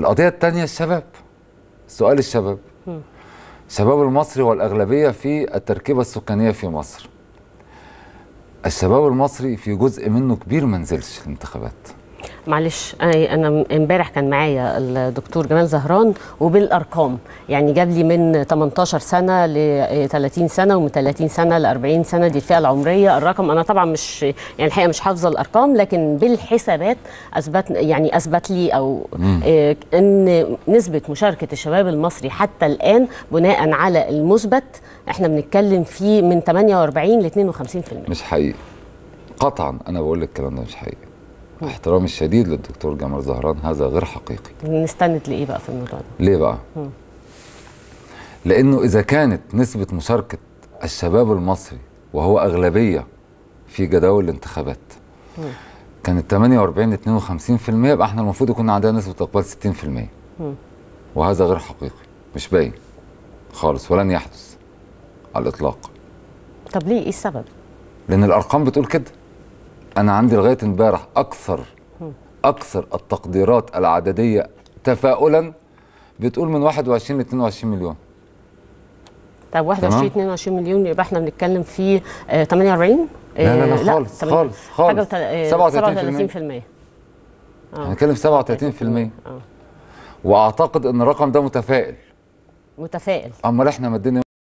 القضيه الثانيه الشباب سؤال الشباب الشباب المصري والأغلبية في التركيبة السكانية في مصر الشباب المصري في جزء منه كبير منزلش الانتخابات معلش انا امبارح كان معايا الدكتور جمال زهران وبالارقام يعني جاب لي من 18 سنه ل 30 إيه، سنه ومن 30 سنه ل 40 سنه دي الفئه العمريه الرقم انا طبعا مش يعني الحقيقه مش حافظه الارقام لكن بالحسابات اثبت يعني اثبت لي او إيه ان نسبه مشاركه الشباب المصري حتى الان بناء على المثبت احنا بنتكلم فيه من 48 ل 52% مش حقيقي قطعا انا بقول لك الكلام ده مش حقيقي احترامي الشديد للدكتور جمال زهران هذا غير حقيقي نستند لإيه بقى في الموضوع ده؟ ليه بقى؟ مم. لأنه إذا كانت نسبة مشاركة الشباب المصري وهو أغلبية في جداول الانتخابات مم. كانت 48 52% يبقى احنا المفروض يكون عندنا نسبة إقبال 60% مم. وهذا غير حقيقي مش باين خالص ولن يحدث على الإطلاق طب ليه إيه السبب؟ لأن الأرقام بتقول كده انا عندي لغايه امبارح اكثر اكثر التقديرات العدديه تفاؤلا بتقول من 21 ل 22 مليون طب 21 22 مليون يبقى احنا بنتكلم في 48 آه، لا لا لا خالص آه، لا خالص خالص 37% آه، هنتكلم في 37% اه واعتقد ان الرقم ده متفائل متفائل امال احنا مدينا